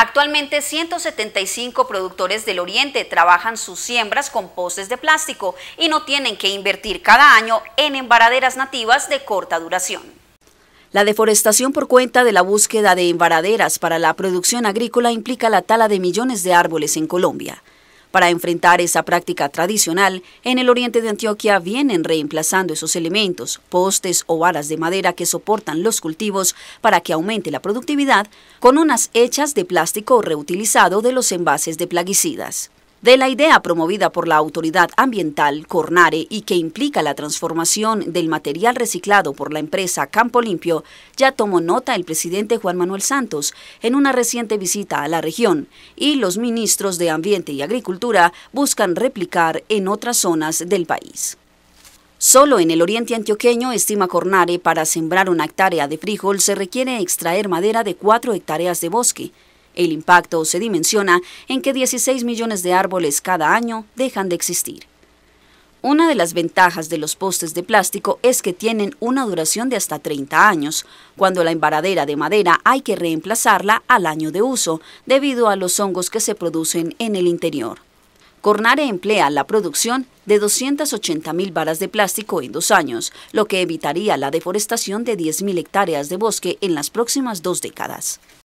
Actualmente 175 productores del Oriente trabajan sus siembras con postes de plástico y no tienen que invertir cada año en embaraderas nativas de corta duración. La deforestación por cuenta de la búsqueda de embaraderas para la producción agrícola implica la tala de millones de árboles en Colombia. Para enfrentar esa práctica tradicional, en el oriente de Antioquia vienen reemplazando esos elementos, postes o varas de madera que soportan los cultivos para que aumente la productividad, con unas hechas de plástico reutilizado de los envases de plaguicidas de la idea promovida por la autoridad ambiental Cornare y que implica la transformación del material reciclado por la empresa Campo Limpio, ya tomó nota el presidente Juan Manuel Santos en una reciente visita a la región y los ministros de Ambiente y Agricultura buscan replicar en otras zonas del país. Solo en el oriente antioqueño, estima Cornare, para sembrar una hectárea de frijol se requiere extraer madera de cuatro hectáreas de bosque. El impacto se dimensiona en que 16 millones de árboles cada año dejan de existir. Una de las ventajas de los postes de plástico es que tienen una duración de hasta 30 años, cuando la embaradera de madera hay que reemplazarla al año de uso, debido a los hongos que se producen en el interior. Cornare emplea la producción de 280.000 varas de plástico en dos años, lo que evitaría la deforestación de 10.000 hectáreas de bosque en las próximas dos décadas.